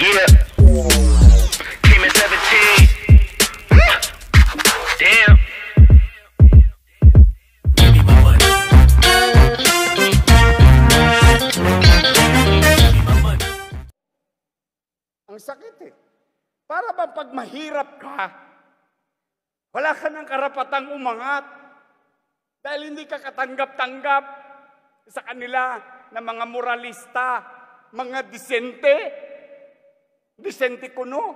Yeah. Came 17. Damn. Ang sakit eh. Para bang pag mahirap ka, wala ka ng karapatang umangat dahil hindi ka katanggap-tanggap sa kanila na mga moralista, mga disente, disente ko no.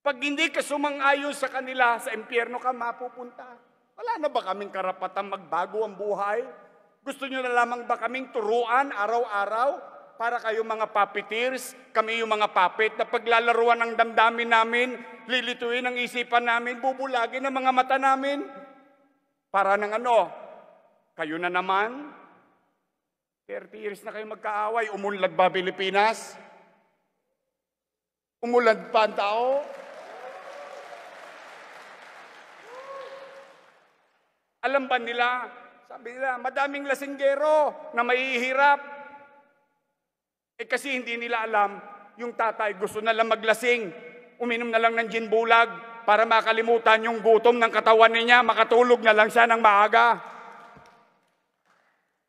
Pag hindi ka sumang-ayon sa kanila, sa impyerno ka mapupunta. Wala na ba kaming karapatang magbago ang buhay? Gusto nyo na lamang ba kaming turuan araw-araw para kayo mga puppeteers, kami yung mga puppet na paglalaruan ng damdamin namin, lilituin ang isipan namin, bubulagin ang mga mata namin. Para ng ano? Kayo na naman? 30 years na kayo magkaaway, umunlad ba Pilipinas? Umulan pa ang tao. Alam ba nila? Sabi nila, madaming lasinggero na mahihirap. Eh kasi hindi nila alam, yung tatay gusto na lang maglasing, uminom na lang ng gin bulag para makalimutan yung gutom ng katawan niya, makatulog na lang siya ng maaga.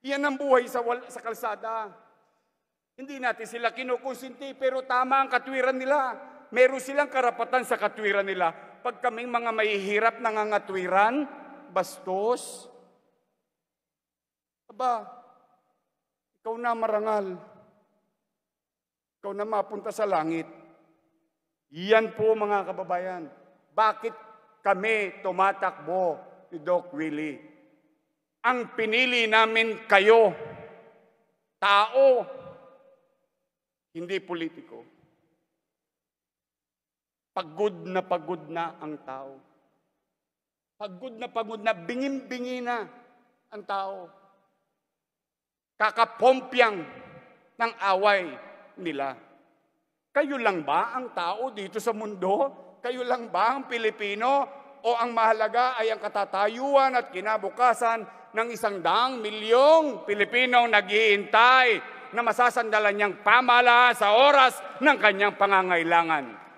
Yan ang buhay sa, sa kalsada. Hindi natin sila kinukusinti, pero tama ang katwiran nila. Meron silang karapatan sa katwiran nila. Pag kaming mga mahihirap nangangatwiran, bastos. Aba, ikaw na marangal. Ikaw na mapunta sa langit. Iyan po mga kababayan. Bakit kami tumatakbo ni Doc Willie? Ang pinili namin kayo, tao, hindi politiko. Pagod na pagod na ang tao. Pagod na pagod na, bingim-bingi na ang tao. Kakapompiang ng away nila. Kayo lang ba ang tao dito sa mundo? Kayo lang ba ang Pilipino? O ang mahalaga ay ang katatayuan at kinabukasan ng isang daang milyong Pilipinong naghihintay na masasandalan niyang pamala sa oras ng kanyang pangangailangan.